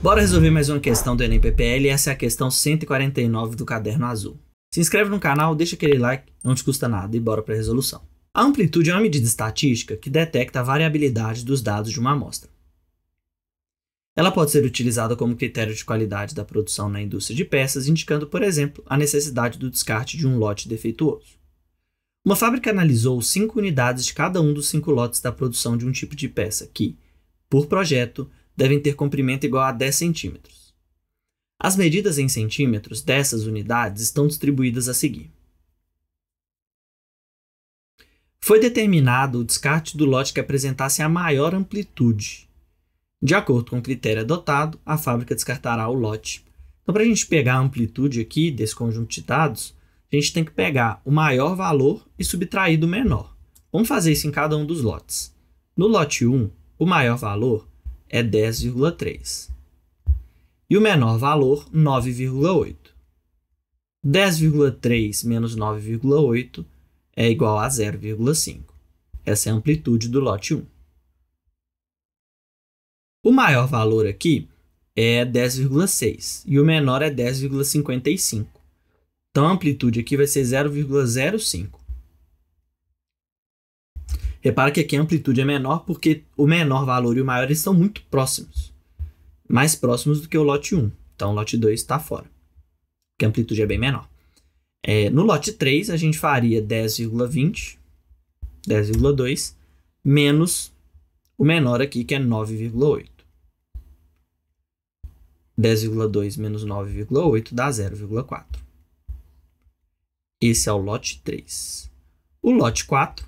Bora resolver mais uma questão do Enem PPL, essa é a questão 149 do Caderno Azul. Se inscreve no canal, deixa aquele like, não te custa nada e bora para a resolução. A amplitude é uma medida estatística que detecta a variabilidade dos dados de uma amostra. Ela pode ser utilizada como critério de qualidade da produção na indústria de peças, indicando, por exemplo, a necessidade do descarte de um lote defeituoso. Uma fábrica analisou cinco unidades de cada um dos cinco lotes da produção de um tipo de peça que, por projeto, devem ter comprimento igual a 10 centímetros. As medidas em centímetros dessas unidades estão distribuídas a seguir. Foi determinado o descarte do lote que apresentasse a maior amplitude. De acordo com o critério adotado, a fábrica descartará o lote. Então, para a gente pegar a amplitude aqui desse conjunto de dados, a gente tem que pegar o maior valor e subtrair do menor. Vamos fazer isso em cada um dos lotes. No lote 1, o maior valor é 10,3. E o menor valor, 9,8. 10,3 menos 9,8 é igual a 0,5. Essa é a amplitude do lote 1. O maior valor aqui é 10,6 e o menor é 10,55. Então a amplitude aqui vai ser 0,05. Repara que aqui a amplitude é menor porque o menor valor e o maior eles estão muito próximos. Mais próximos do que o lote 1. Então o lote 2 está fora, porque a amplitude é bem menor. É, no lote 3 a gente faria 10,20, 10,2, menos o menor aqui que é 9,8. 10,2 menos 9,8 dá 0,4. Esse é o lote 3. O lote 4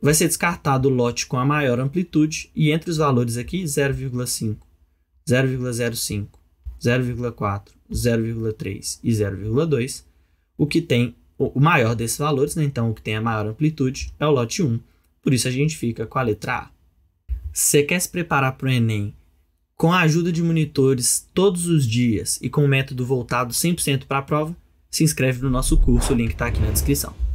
vai ser descartado o lote com a maior amplitude e entre os valores aqui 0,5, 0,05, 0,4, 0,3 e 0,2, o que tem o maior desses valores, né? então o que tem a maior amplitude é o lote 1. Por isso a gente fica com a letra A. Você quer se preparar para o Enem com a ajuda de monitores todos os dias e com um método voltado 100% para a prova? Se inscreve no nosso curso, o link está aqui na descrição.